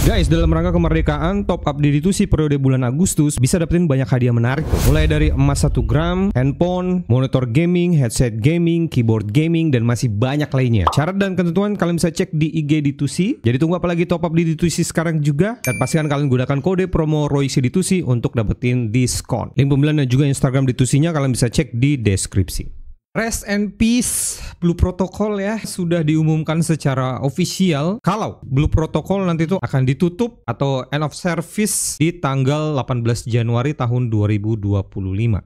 Guys, dalam rangka kemerdekaan, top up di Ditusi periode bulan Agustus bisa dapetin banyak hadiah menarik. Mulai dari emas 1 gram, handphone, monitor gaming, headset gaming, keyboard gaming, dan masih banyak lainnya. Cara dan ketentuan kalian bisa cek di IG Ditusi. Jadi tunggu apalagi top up di Ditusi sekarang juga? Dan pastikan kalian gunakan kode promo Royce Ditusi untuk dapetin diskon. Link pembelian dan juga Instagram Ditusinya kalian bisa cek di deskripsi. Rest and peace Blue Protocol ya sudah diumumkan secara ofisial kalau Blue Protocol nanti itu akan ditutup atau end of service di tanggal 18 Januari tahun 2025.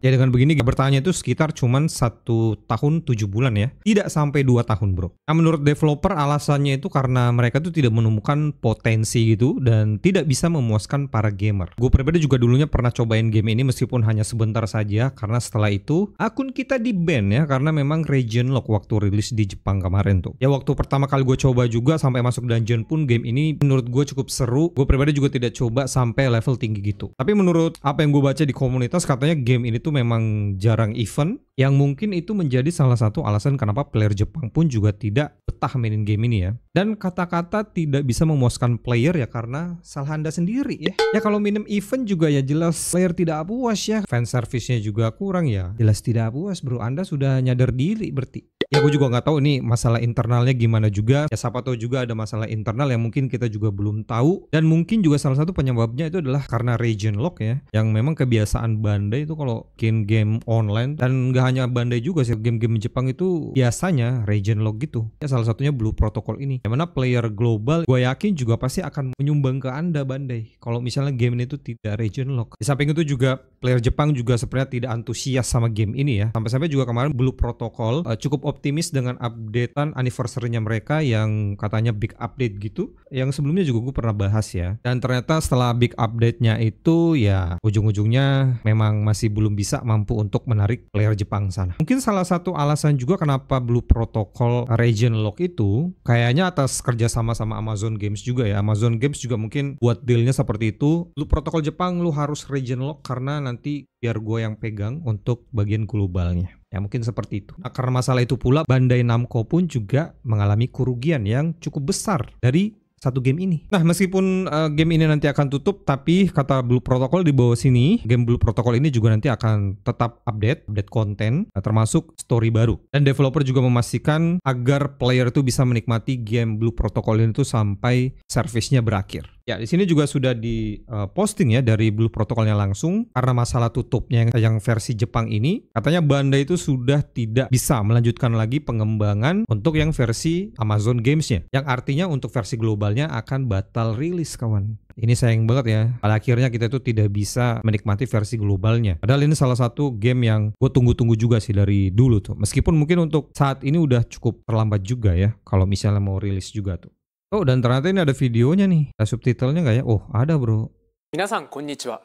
Ya dengan begini bertanya itu sekitar cuman satu tahun tujuh bulan ya. Tidak sampai dua tahun bro. Nah menurut developer alasannya itu karena mereka tuh tidak menemukan potensi gitu dan tidak bisa memuaskan para gamer. Gue pribadi juga dulunya pernah cobain game ini meskipun hanya sebentar saja karena setelah itu akun kita di ban ya karena memang region lock waktu rilis di Jepang kemarin tuh. Ya waktu pertama kali gue coba juga sampai masuk dungeon pun game ini menurut gue cukup seru. Gue pribadi juga tidak coba sampai level tinggi gitu. Tapi menurut apa yang gue baca di komunitas katanya game ini tuh memang jarang event yang mungkin itu menjadi salah satu alasan kenapa player Jepang pun juga tidak betah mainin game ini ya. Dan kata-kata tidak bisa memuaskan player ya karena salah Anda sendiri ya. Ya kalau minim event juga ya jelas player tidak puas ya. Fan service-nya juga kurang ya. Jelas tidak puas bro. Anda sudah nyadar diri berarti ya gue juga nggak tahu nih masalah internalnya gimana juga ya siapa tahu juga ada masalah internal yang mungkin kita juga belum tahu dan mungkin juga salah satu penyebabnya itu adalah karena region lock ya yang memang kebiasaan bandai itu kalau game game online dan nggak hanya bandai juga sih game-game Jepang itu biasanya region lock gitu ya salah satunya Blue Protocol ini yang mana player global gue yakin juga pasti akan menyumbang ke anda bandai kalau misalnya game ini itu tidak region lock di samping itu juga player Jepang juga sebenarnya tidak antusias sama game ini ya sampai-sampai juga kemarin Blue Protocol uh, cukup optimis optimis dengan updatean anniversary-nya mereka yang katanya big update gitu. Yang sebelumnya juga gue pernah bahas ya. Dan ternyata setelah big update-nya itu ya ujung-ujungnya memang masih belum bisa mampu untuk menarik player Jepang sana. Mungkin salah satu alasan juga kenapa Blue Protocol Region Lock itu kayaknya atas kerjasama sama Amazon Games juga ya. Amazon Games juga mungkin buat dealnya seperti itu. Blue Protocol Jepang lu harus region lock karena nanti biar gue yang pegang untuk bagian globalnya. Ya mungkin seperti itu. Nah, karena masalah itu pula Bandai Namco pun juga mengalami kerugian yang cukup besar dari satu game ini. Nah, meskipun uh, game ini nanti akan tutup, tapi kata Blue Protocol di bawah sini, game Blue Protocol ini juga nanti akan tetap update, update konten, nah, termasuk story baru. Dan developer juga memastikan agar player itu bisa menikmati game Blue Protocol ini tuh sampai servicenya berakhir. Ya, di sini juga sudah di eh, posting ya dari Blue Protocolnya langsung karena masalah tutupnya yang, yang versi Jepang ini katanya Bandai itu sudah tidak bisa melanjutkan lagi pengembangan untuk yang versi Amazon Games-nya. Yang artinya untuk versi globalnya akan batal rilis kawan. Ini sayang banget ya. Pada akhirnya kita itu tidak bisa menikmati versi globalnya. Padahal ini salah satu game yang gue tunggu-tunggu juga sih dari dulu tuh. Meskipun mungkin untuk saat ini udah cukup terlambat juga ya kalau misalnya mau rilis juga tuh. Oh, dan ternyata ini ada videonya nih. Ada subtitlenya nggak ya? Oh, ada bro. 皆さん、こんにちは。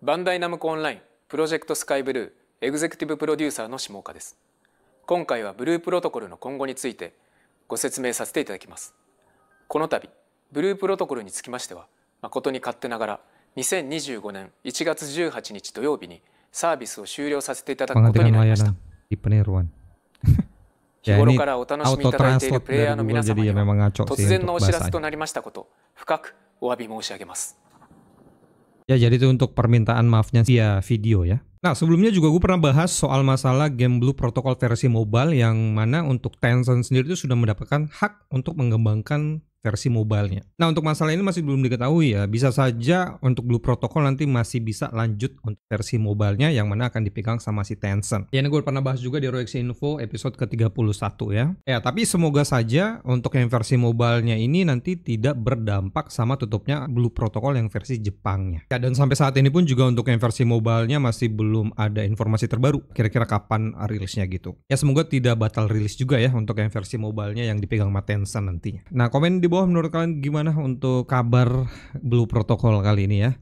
バンダイナムコオンライン、プロジェクトスカイブルー、エグゼクティブプロデューサーの下岡です。今回はブループロトコルの今後についてご説明させていただきます。この度、ブループロトコルにつきましては、誠に勝手ながら、2025年1月18日土曜日にサービスを終了させていただくことになりました。Ya, ya, ya jadi untuk permintaan maafnya via ya, video ya. Nah sebelumnya juga gue pernah bahas soal masalah game Blue Protocol versi mobile yang mana untuk Tencent sendiri itu sudah mendapatkan hak untuk mengembangkan versi mobilenya. Nah untuk masalah ini masih belum diketahui ya, bisa saja untuk Blue Protocol nanti masih bisa lanjut untuk versi mobilenya yang mana akan dipegang sama si Tencent. Ya ini gue pernah bahas juga di Roex Info episode ke-31 ya. Ya tapi semoga saja untuk yang versi mobile-nya ini nanti tidak berdampak sama tutupnya Blue Protocol yang versi Jepangnya. Ya dan sampai saat ini pun juga untuk yang versi mobile-nya masih belum ada informasi terbaru kira-kira kapan rilisnya gitu. Ya semoga tidak batal rilis juga ya untuk yang versi mobile-nya yang dipegang sama Tencent nantinya. Nah komen di bawah menurut kalian gimana untuk kabar Blue Protocol kali ini ya?